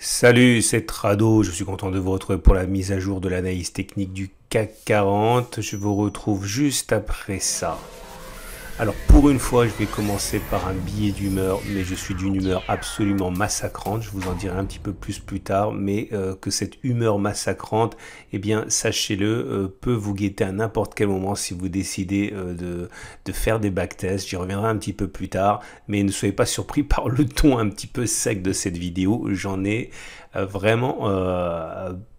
Salut, c'est Trado, je suis content de vous retrouver pour la mise à jour de l'analyse technique du CAC 40. Je vous retrouve juste après ça. Alors pour une fois, je vais commencer par un billet d'humeur, mais je suis d'une humeur absolument massacrante. Je vous en dirai un petit peu plus plus tard, mais euh, que cette humeur massacrante, eh bien sachez-le, euh, peut vous guetter à n'importe quel moment si vous décidez euh, de, de, faire des backtests. J'y reviendrai un petit peu plus tard, mais ne soyez pas surpris par le ton un petit peu sec de cette vidéo. J'en ai vraiment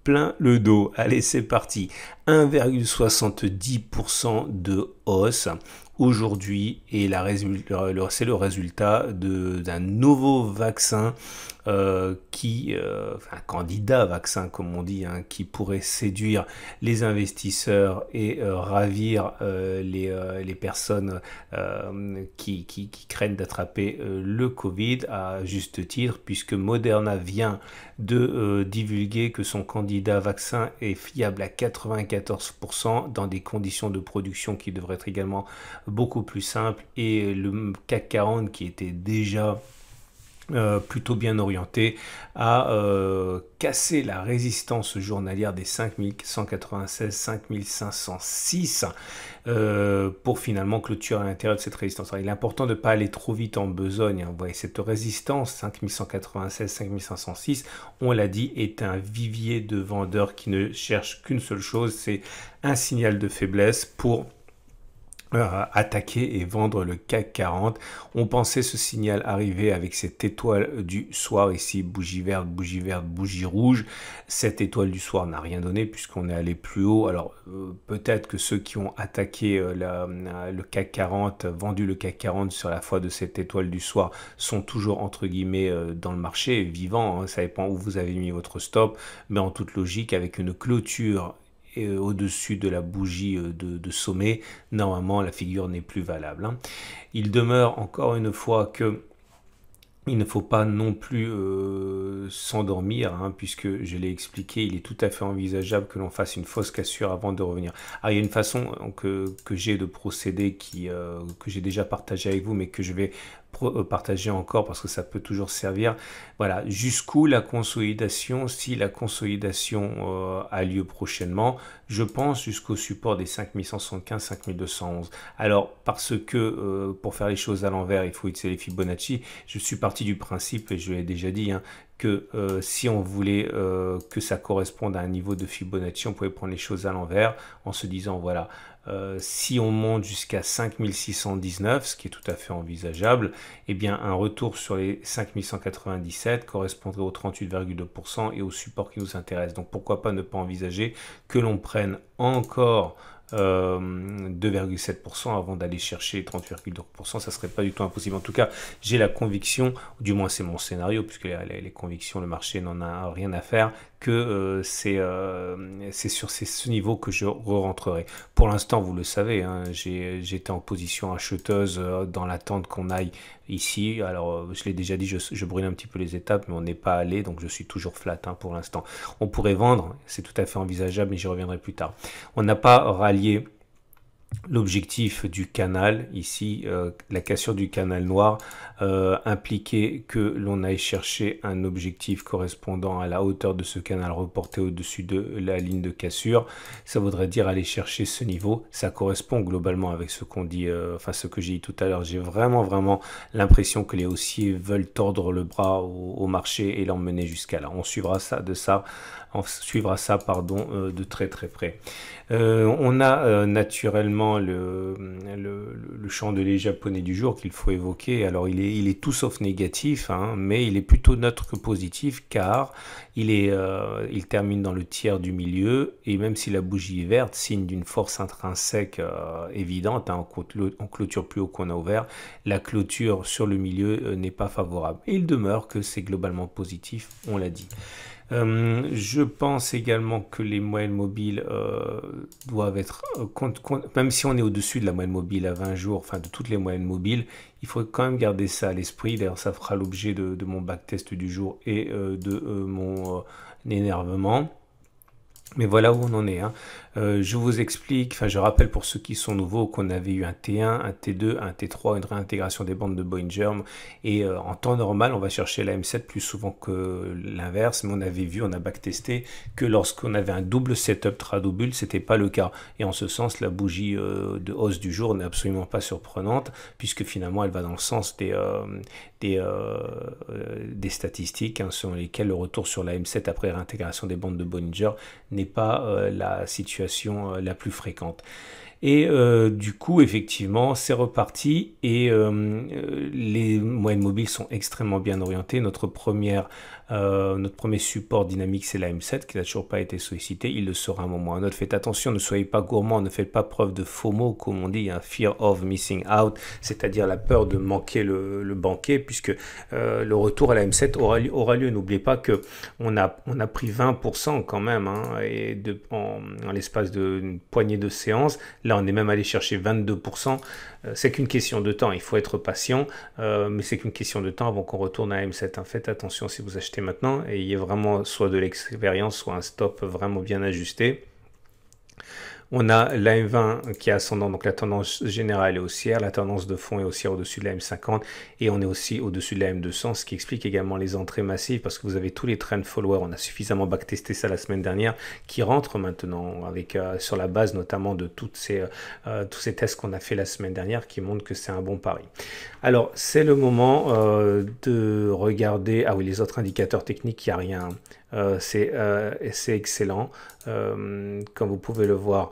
plein le dos. Allez, c'est parti. 1,70% de hausse aujourd'hui et c'est le résultat d'un nouveau vaccin euh, qui, euh, un candidat vaccin comme on dit, hein, qui pourrait séduire les investisseurs et euh, ravir les, les, personnes qui, qui, craignent d'attraper le Covid à juste titre, puisque Moderna vient de divulguer que son candidat vaccin est fiable à 94 dans des conditions de production qui devraient être également beaucoup plus simples et le CAC 40 qui était déjà euh, plutôt bien orienté à euh, casser la résistance journalière des 5196, 5506 euh, pour finalement clôturer à l'intérieur de cette résistance. il est important de ne pas aller trop vite en besogne. Hein. voyez, cette résistance 5196, 5506, on l'a dit, est un vivier de vendeurs qui ne cherchent qu'une seule chose, c'est un signal de faiblesse pour euh, attaquer et vendre le CAC 40. On pensait ce signal arriver avec cette étoile du soir ici, bougie verte, bougie verte, bougie rouge. Cette étoile du soir n'a rien donné puisqu'on est allé plus haut. Alors euh, peut-être que ceux qui ont attaqué euh, le CAC 40, vendu le CAC 40 sur la foi de cette étoile du soir sont toujours entre guillemets dans le marché, vivant hein. ça dépend où vous avez mis votre stop. Mais en toute logique, avec une clôture euh, au-dessus de la bougie euh, de, sommet, normalement la figure n'est plus valable. Hein. Il demeure encore une fois que il ne faut pas non plus euh, s'endormir, hein, puisque je l'ai expliqué, il est tout à fait envisageable que l'on fasse une fausse cassure avant de revenir. il y a une façon que, j'ai de procéder qui, que j'ai déjà partagé avec vous, mais que je vais euh, partager encore parce que ça peut toujours servir. Voilà, jusqu'où la consolidation, si la consolidation euh, a lieu prochainement, je pense jusqu'au support des 5175, 5211. Alors, parce que euh, pour faire les choses à l'envers, il faut utiliser les Fibonacci, je suis parti du principe, et je l'ai déjà dit, hein, que euh, si on voulait euh, que ça corresponde à un niveau de Fibonacci, on pouvait prendre les choses à l'envers en se disant, voilà, euh, si on monte jusqu'à 5619, ce qui est tout à fait envisageable, eh bien un retour sur les 5197 correspondrait aux 38,2% et au support qui nous intéresse. Donc pourquoi pas ne pas envisager que l'on prenne encore 2,7% euh, avant d'aller chercher 30,2%, ça serait pas du tout impossible. En tout cas, j'ai la conviction, du moins c'est mon scénario, puisque les, convictions, le marché n'en a rien à faire, que euh, euh, c'est sur ces, ce niveau que je re rentrerai. Pour l'instant, vous le savez, hein, j'étais en position acheteuse dans l'attente qu'on aille ici. Alors, je l'ai déjà dit, je, brûle un petit peu les étapes, mais on n'est pas allé, donc je suis toujours flat hein, pour l'instant. On pourrait vendre, c'est tout à fait envisageable, mais j'y reviendrai plus tard. On n'a pas rallié l'objectif du canal, ici euh, la cassure du canal noir, euh, impliquer impliquait que l'on aille chercher un objectif correspondant à la hauteur de ce canal reporté au-dessus de la ligne de cassure. Ça voudrait dire aller chercher ce niveau. Ça correspond globalement avec ce qu'on dit, euh, enfin ce que j'ai dit tout à l'heure. J'ai vraiment vraiment l'impression que les haussiers veulent tordre le bras au marché et l'emmener jusqu'à là. On suivra ça de ça on suivra ça pardon, euh, de très très près. Euh, on a euh, naturellement le, le, de chandelier japonais du jour qu'il faut évoquer. Alors il est, il est tout sauf négatif, hein, mais il est plutôt neutre que positif car il, est, il termine dans le tiers du milieu et même si la bougie est verte, signe d'une force intrinsèque évidente, en hein, clôture plus haut qu'on a ouvert, la clôture sur le milieu n'est pas favorable. Et il demeure que c'est globalement positif, on l'a dit. Euh, je pense également que les moyennes mobiles euh, doivent être, euh, même si on est au-dessus de la moyenne mobile à 20 jours, enfin de toutes les moyennes mobiles, il faut quand même garder ça à l'esprit. D'ailleurs, ça fera l'objet de, de, mon backtest du jour et de mon énervement. Mais voilà où on en est. Hein. Euh, je vous explique, enfin je rappelle pour ceux qui sont nouveaux qu'on avait eu un T1, un T2, un T3, une réintégration des bandes de Boinger, et euh, en temps normal on va chercher la M7 plus souvent que l'inverse mais on avait vu, on a backtesté que lorsqu'on avait un double setup ce c'était pas le cas et en ce sens la bougie euh, de hausse du jour n'est absolument pas surprenante puisque finalement elle va dans le sens des, des, statistiques hein, selon lesquelles le retour sur la M7 après réintégration des bandes de Boinger n'est pas la situation euh, la plus fréquente. Et euh, du coup, effectivement, c'est reparti et euh, euh, les moyennes mobiles sont extrêmement bien orientés. Notre, première, notre premier support dynamique, c'est la M7 qui n'a toujours pas été sollicité. Il le sera un moment ou un autre. Faites attention, ne soyez pas gourmand, ne faites pas preuve de FOMO, comme on dit, un hein, fear of missing out, c'est-à-dire la peur de manquer le, banquet, puisque le retour à la M7 aura, lieu. N'oubliez pas que on a, on a pris 20% quand même, hein, et en, en l'espace d'une poignée de séances. Là, on est même allé chercher 22%. Euh, c'est qu'une question de temps. Il faut être patient, euh, mais c'est qu'une question de temps avant qu'on retourne à M7. Faites attention si vous achetez maintenant Ayez il y vraiment soit de l'expérience, soit un stop vraiment bien ajusté. On a la M20 qui est ascendant, donc la tendance générale est haussière, la tendance de fond est haussière au-dessus de la M50 et on est aussi au-dessus de la M200, ce qui explique également les entrées massives parce que vous avez tous les trend followers, on a suffisamment backtesté ça la semaine dernière, qui rentrent maintenant avec euh, sur la base notamment de toutes ces, euh, tous ces tests qu'on a fait la semaine dernière qui montrent que c'est un bon pari. Alors c'est le moment euh, de regarder, ah oui les autres indicateurs techniques, il n'y a rien, c'est excellent. comme vous pouvez le voir,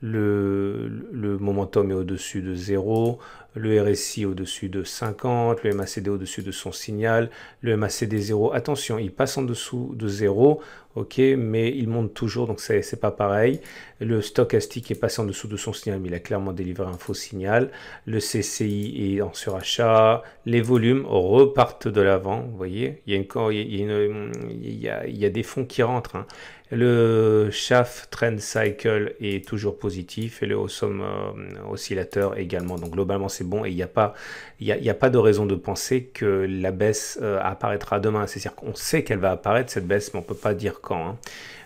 le, momentum est au-dessus de 0, le RSI au-dessus de 50, le MACD au-dessus de son signal, le MACD 0, attention, il passe en dessous de 0, ok, mais il monte toujours, donc c'est pas pareil. Le stochastique est passé en dessous de son signal, mais il a clairement délivré un faux signal. Le CCI est en surachat, les volumes repartent de l'avant, vous voyez, il y, a il, y a des fonds qui rentrent. Hein. Le shaft trend cycle est toujours positif et le somme euh, oscillateur également. Donc globalement c'est bon et il n'y a, pas, y a pas de raison de penser que la baisse euh, apparaîtra demain. C'est-à-dire qu'on sait qu'elle va apparaître cette baisse mais on peut pas dire quand. Hein.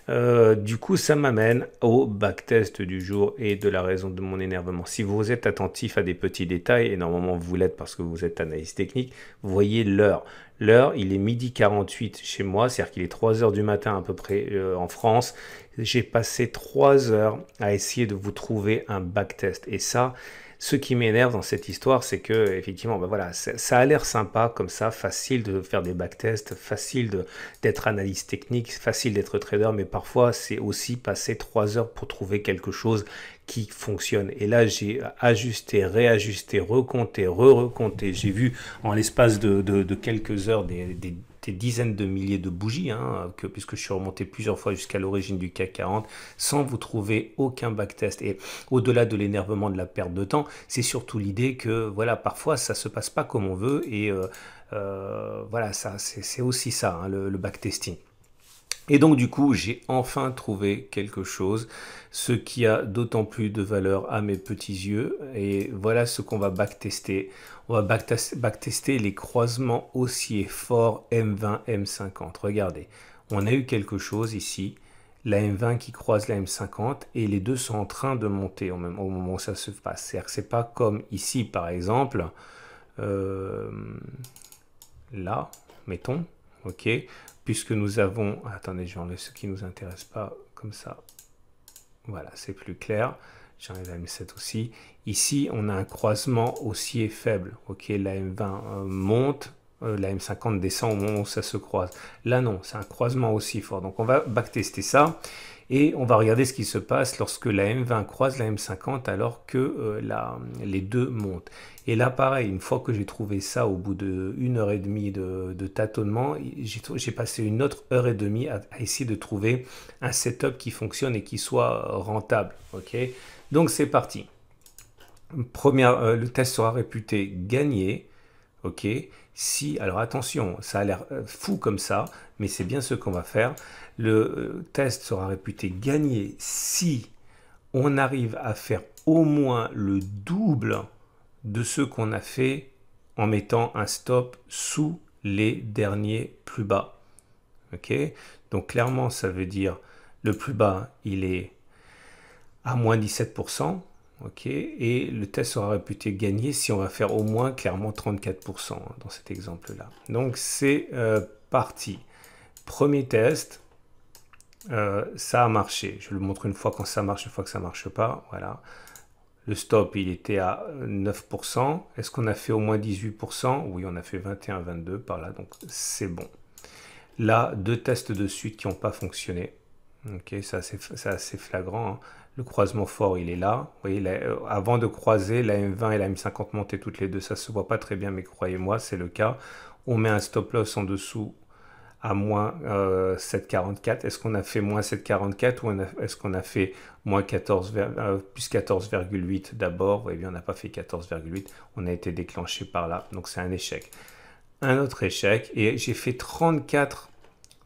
Euh, du coup, ça m'amène au backtest du jour et de la raison de mon énervement. Si vous êtes attentif à des petits détails, et normalement vous l'êtes parce que vous êtes analyse technique, vous voyez l'heure. L'heure, il est midi 48 chez moi, c'est-à-dire qu'il est 3 heures du matin à peu près en France, j'ai passé trois heures à essayer de vous trouver un backtest. Et ça, ce qui m'énerve dans cette histoire, c'est que, effectivement, bah voilà, ça a l'air sympa comme ça, facile de faire des backtests, facile d'être analyste technique, facile d'être trader, mais parfois c'est aussi passer trois heures pour trouver quelque chose qui fonctionne. Et là, j'ai ajusté, réajusté, recompté, re-recompté. J'ai vu en l'espace de, quelques heures des, des des dizaines de milliers de bougies, hein, que, puisque je suis remonté plusieurs fois jusqu'à l'origine du CAC 40, sans vous trouver aucun backtest. Et au-delà de l'énervement, de la perte de temps, c'est surtout l'idée que, voilà, parfois ça se passe pas comme on veut, et euh, euh, voilà, ça, c'est aussi ça, hein, le backtesting. Et donc du coup, j'ai enfin trouvé quelque chose, ce qui a d'autant plus de valeur à mes petits yeux. Et voilà ce qu'on va backtester. On va backtester les croisements haussiers forts M20, M50. Regardez, on a eu quelque chose ici, la M20 qui croise la M50, et les deux sont en train de monter au, même, moment où ça se passe. C'est-à-dire que ce pas comme ici, par exemple, euh, là, mettons, ok Puisque nous avons... Attendez, je vais ce qui nous intéresse pas, comme ça. Voilà, c'est plus clair. J'enlève la M7 aussi. Ici, on a un croisement aussi faible, ok La M20 euh, monte, euh, la M50 descend au moment où ça se croise. Là, non, c'est un croisement aussi fort. Donc, on va backtester ça et on va regarder ce qui se passe lorsque la M20 croise la M50 alors que euh, les deux montent. Et là, pareil, une fois que j'ai trouvé ça, au bout d'une heure et demie de, tâtonnement, j'ai passé une autre heure et demie à, essayer de trouver un setup qui fonctionne et qui soit rentable. Ok, donc c'est parti. Première, euh, le test sera réputé gagné. Ok, si, alors attention, ça a l'air euh, fou comme ça, mais c'est bien ce qu'on va faire. Le euh, test sera réputé gagné si on arrive à faire au moins le double de ce qu'on a fait en mettant un stop sous les derniers plus bas. Ok Donc clairement, ça veut dire le plus bas, il est à moins 17%. ok Et le test sera réputé gagné si on va faire au moins clairement 34% hein, dans cet exemple-là. Donc c'est euh, parti. Premier test. Euh, ça a marché. Je le montre une fois quand ça marche, une fois que ça marche pas. Voilà. Le stop, il était à 9%. Est-ce qu'on a fait au moins 18% Oui, on a fait 21, 22 par là, donc c'est bon. Là, deux tests de suite qui n'ont pas fonctionné. Ok, ça c'est assez, flagrant. Hein. Le croisement fort, il est là. Vous voyez, euh, avant de croiser, la M20 et la M50 montaient toutes les deux. Ça ne se voit pas très bien, mais croyez-moi, c'est le cas. On met un stop loss en dessous à moins 7,44. Euh, est-ce qu'on a fait moins 7,44 ou est-ce qu'on a fait moins 14, euh, plus 14,8 d'abord Eh bien, on n'a pas fait 14,8. On a été déclenché par là. Donc, c'est un échec. Un autre échec. Et j'ai fait 34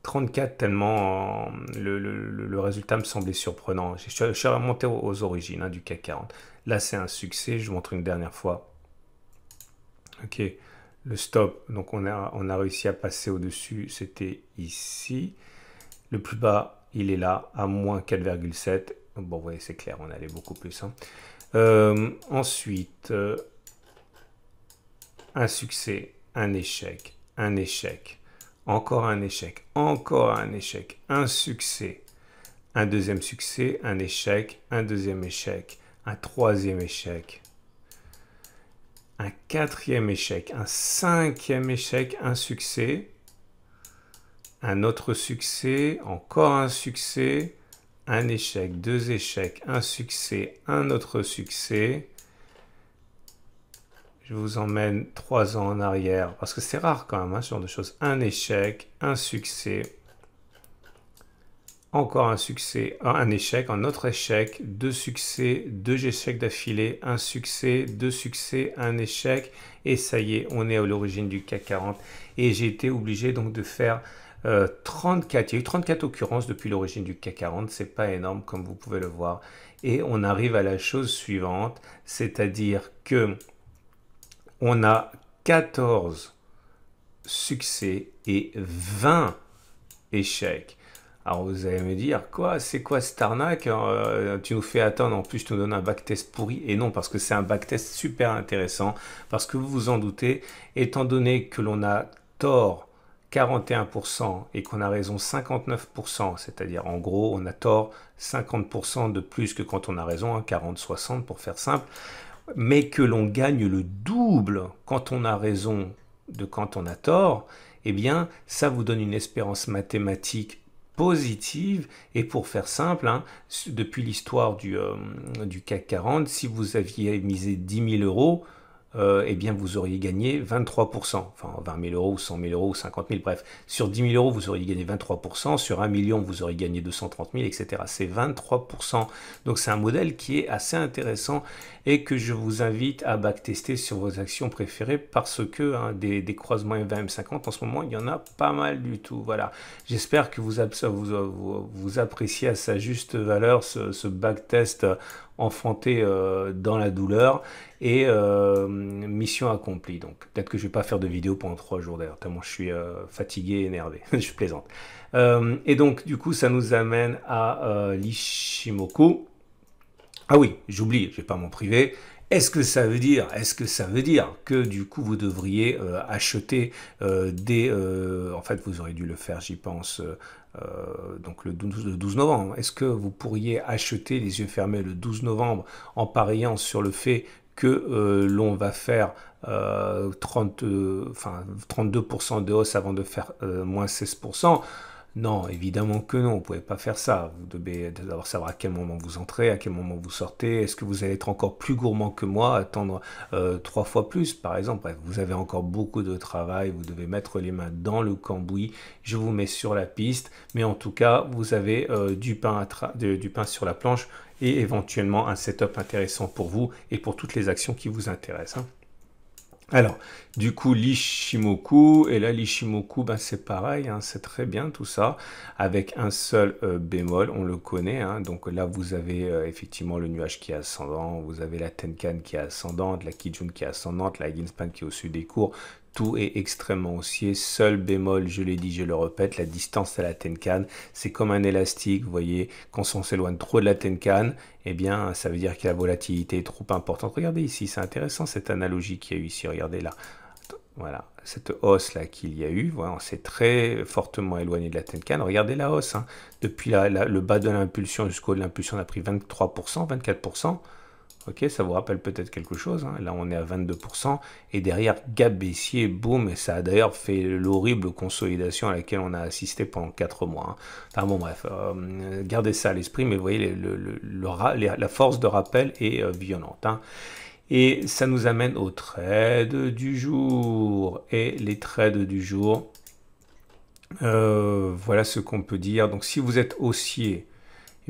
34 tellement euh, le, le, résultat me semblait surprenant. Je, suis remonté aux, aux origines hein, du CAC 40. Là, c'est un succès. Je vous montre une dernière fois. Ok le stop. Donc on a, on a réussi à passer au-dessus, c'était ici. Le plus bas, il est là, à moins 4,7. Bon, vous voyez, c'est clair, on allait beaucoup plus. Hein. Euh, ensuite, euh, un succès, un échec, un échec, encore un échec, encore un échec, un succès, un deuxième succès, un échec, un deuxième échec, un troisième échec, un quatrième échec, un cinquième échec, un succès, un autre succès, encore un succès, un échec, deux échecs, un succès, un autre succès. Je vous emmène trois ans en arrière, parce que c'est rare quand même, hein, ce genre de choses. Un échec, un succès, encore un succès, un échec, un autre échec, deux succès, deux échecs d'affilée, un succès, deux succès, un échec. Et ça y est, on est à l'origine du CAC 40. Et j'ai été obligé donc de faire 34, euh, il y a eu 34 occurrences depuis l'origine du CAC 40, c'est pas énorme comme vous pouvez le voir. Et on arrive à la chose suivante, c'est-à-dire que on a 14 succès et 20 échecs. Alors vous allez me dire, quoi, c'est quoi cette arnaque hein, euh, Tu nous fais attendre, en plus tu nous donnes un backtest pourri. Et non, parce que c'est un backtest super intéressant, parce que vous vous en doutez, étant donné que l'on a tort 41% et qu'on a raison 59%, c'est-à-dire en gros on a tort 50% de plus que quand on a raison, 40-60 hein, pour faire simple, mais que l'on gagne le double quand on a raison de quand on a tort, eh bien ça vous donne une espérance mathématique positive. Et pour faire simple, hein, depuis l'histoire du, euh, du CAC 40, si vous aviez misé 10 000 euros, euh, eh bien vous auriez gagné 23%. Enfin, 20 000 euros, 100 000 euros, 50 000, bref. Sur 10 000 euros, vous auriez gagné 23%. Sur 1 million, vous auriez gagné 230 000, etc. C'est 23%. Donc c'est un modèle qui est assez intéressant et que je vous invite à backtester sur vos actions préférées parce que hein, des, croisements M20, M50, en ce moment, il y en a pas mal du tout. Voilà. J'espère que vous, appréciez à sa juste valeur ce, ce backtest enfanté euh, dans la douleur et euh, mission accomplie. Donc peut-être que je vais pas faire de vidéo pendant trois jours d'ailleurs, tellement je suis euh, fatigué énervé. je plaisante. et donc du coup ça nous amène à l'Ishimoku. Ah oui, j'oublie, je vais pas m'en priver. Est-ce que ça veut dire, est-ce que ça veut dire que du coup vous devriez euh, acheter euh, des, euh, en fait vous auriez dû le faire, j'y pense, donc le 12, novembre. Est-ce que vous pourriez acheter les yeux fermés le 12 novembre en pariant sur le fait que l'on va faire 30, enfin 32% de hausse avant de faire moins 16% non, évidemment que non, vous pouvez pas faire ça. Vous devez d'abord savoir à quel moment vous entrez, à quel moment vous sortez. Est-ce que vous allez être encore plus gourmand que moi, attendre euh, trois fois plus, par exemple vous avez encore beaucoup de travail, vous devez mettre les mains dans le cambouis. Je vous mets sur la piste, mais en tout cas, vous avez euh, du, pain sur la planche et éventuellement un setup intéressant pour vous et pour toutes les actions qui vous intéressent. Hein. Alors, du coup, l'Ishimoku, et là, l'Ishimoku, ben, c'est pareil, hein, c'est très bien tout ça, avec un seul euh, bémol, on le connaît, hein. donc là, vous avez euh, effectivement le nuage qui est ascendant, vous avez la Tenkan qui est ascendante, la Kijun qui est ascendante, la Ginspan qui est au sud des cours, tout est extrêmement haussier. Seul bémol, je l'ai dit, je le répète, la distance à la Tenkan, c'est comme un élastique. Vous voyez, quand on s'éloigne trop de la Tenkan, eh bien, ça veut dire que la volatilité est trop importante. Regardez ici, c'est intéressant cette analogie qu'il y a eu ici. Regardez là. Voilà, cette hausse là qu'il y a eu, voilà, on s'est très fortement éloigné de la Tenkan. Regardez la hausse, hein. depuis la, le bas de l'impulsion jusqu'au de l'impulsion, on a pris 23%, 24%. Ok, ça vous rappelle peut-être quelque chose. Hein. Là, on est à 22%. Et derrière, gap baissier, boum. Et ça a d'ailleurs fait l'horrible consolidation à laquelle on a assisté pendant 4 mois. Hein. Enfin bon, bref, euh, gardez ça à l'esprit. Mais vous voyez, la force de rappel est euh, violente. Hein. Et ça nous amène aux trades du jour. Et les trades du jour, euh, voilà ce qu'on peut dire. Donc, si vous êtes haussier,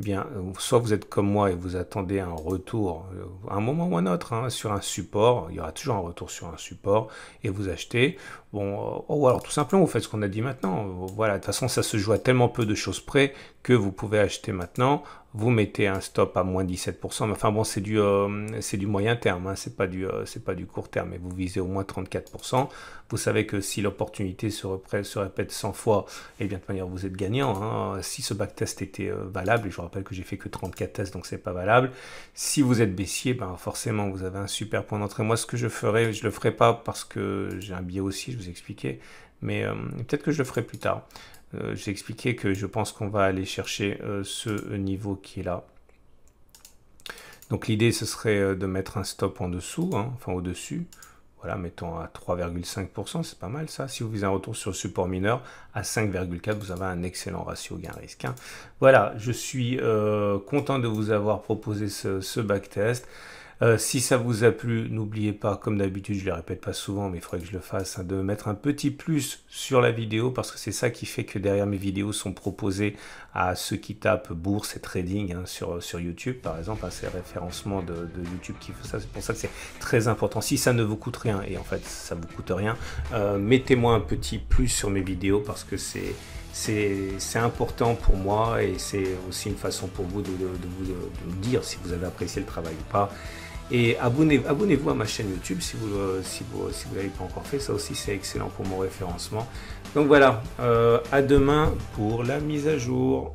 eh bien, euh, soit vous êtes comme moi et vous attendez un retour euh, un moment ou un autre hein, sur un support, il y aura toujours un retour sur un support, et vous achetez, Bon, euh, ou oh, alors tout simplement, vous faites ce qu'on a dit maintenant. Voilà, de toute façon, ça se joue à tellement peu de choses près que vous pouvez acheter maintenant. Vous mettez un stop à moins 17%. enfin bon, c'est du, euh, c'est du moyen terme, hein. c'est pas, du, euh, pas du court terme. Mais vous visez au moins 34%. Vous savez que si l'opportunité se, se, répète 100 fois, et eh bien de manière, vous êtes gagnant. Hein. Si ce backtest était valable, et je vous rappelle que j'ai fait que 34 tests, donc c'est pas valable. Si vous êtes baissier, ben, forcément, vous avez un super point d'entrée. Moi, ce que je ferai, je le ferai pas parce que j'ai un biais aussi expliquer mais euh, peut-être que je le ferai plus tard. Euh, j'ai expliqué que je pense qu'on va aller chercher euh, ce niveau qui est là. Donc l'idée, ce serait de mettre un stop en dessous, hein, enfin au-dessus. Voilà, mettons à 3,5%, c'est pas mal ça. Si vous faites un retour sur support mineur, à 5,4, vous avez un excellent ratio gain-risque. Hein. Voilà, je suis content de vous avoir proposé ce, ce backtest. Euh, si ça vous a plu, n'oubliez pas, comme d'habitude, je ne le répète pas souvent, mais il faudrait que je le fasse, hein, de mettre un petit plus sur la vidéo parce que c'est ça qui fait que derrière mes vidéos sont proposées à ceux qui tapent bourse et trading hein, sur, sur YouTube, par exemple. Hein, c'est le référencement de, YouTube qui fait ça. C'est pour ça que c'est très important. Si ça ne vous coûte rien, et en fait, ça ne vous coûte rien, euh, mettez-moi un petit plus sur mes vidéos parce que c'est c'est important pour moi et c'est aussi une façon pour vous de, de, de, vous dire si vous avez apprécié le travail ou pas. Et abonnez-vous à ma chaîne YouTube si vous ne euh, si vous, l'avez pas encore fait. Ça aussi, c'est excellent pour mon référencement. Donc voilà, euh, à demain pour la mise à jour.